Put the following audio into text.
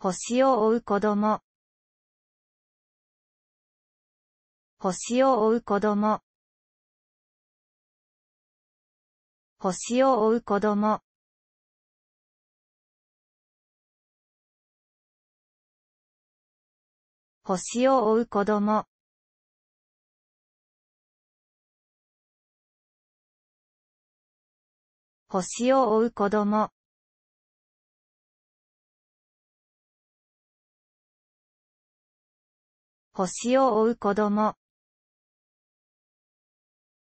星を追う子供。星を追う子供。星を追う子供。星を追う子供。星を追う子供。星を追う子供。